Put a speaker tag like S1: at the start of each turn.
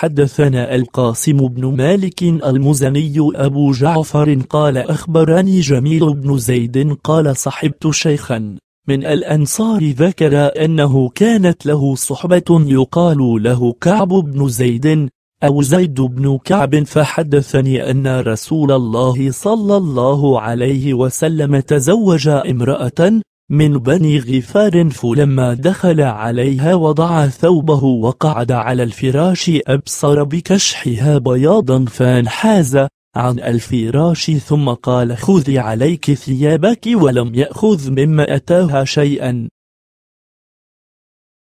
S1: حدثنا القاسم بن مالك المزني أبو جعفر قال أخبرني جميل بن زيد قال صحبت شيخا من الأنصار ذكر أنه كانت له صحبة يقال له كعب بن زيد أو زيد بن كعب فحدثني أن رسول الله صلى الله عليه وسلم تزوج امرأة من بني غفار فلما دخل عليها وضع ثوبه وقعد على الفراش أبصر بكشحها بياضا فانحاز عن الفراش ثم قال خذي عليك ثيابك ولم يأخذ مما أتاها شيئا